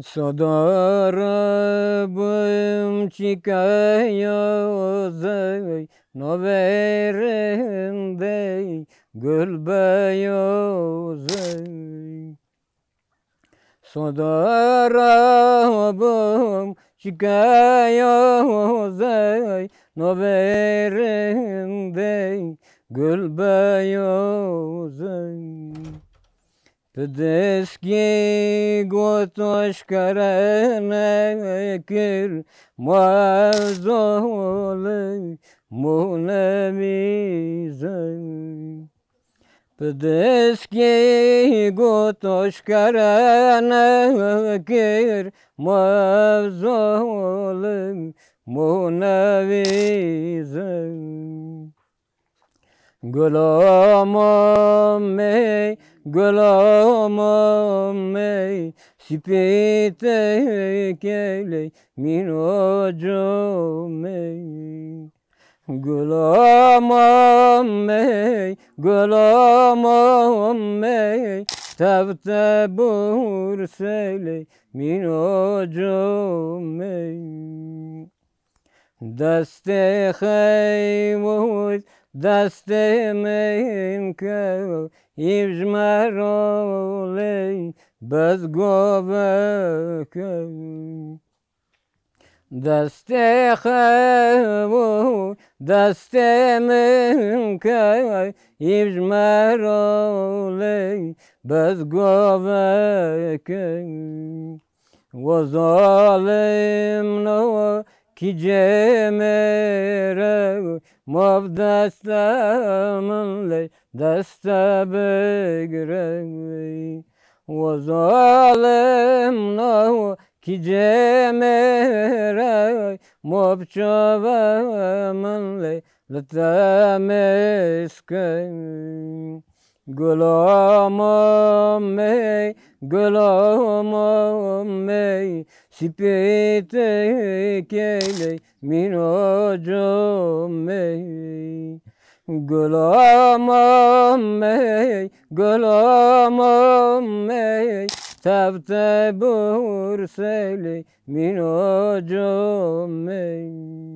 Sodarabım çıkayozay Noverinde gül beyozay Sodarabım çıkayozay Noverinde gül beyozay Пдески готош карана кир мазолы мунамизай. Пдески готош карана кир мазолы мунамизай. Гуламам мей گلامم ای سپیت کل می نوجم ای گلامم ای گلامم ای تبت بور سل می نوجم ای دست خیمه دسته میم که ایش مرالی بزگو گوه که دسته خو دسته من که ایش مرالی بزگو گوه که و ظالم نو کی جمره Mav destemın ley deste begrey Ve zalim nahu ki cemerey Mav çavamın ley lete meskey Gulamım ey, gulamım ey, sipite keyley, minocum ey. Gulamım ey, gulamım ey, tevte burseyley, minocum ey.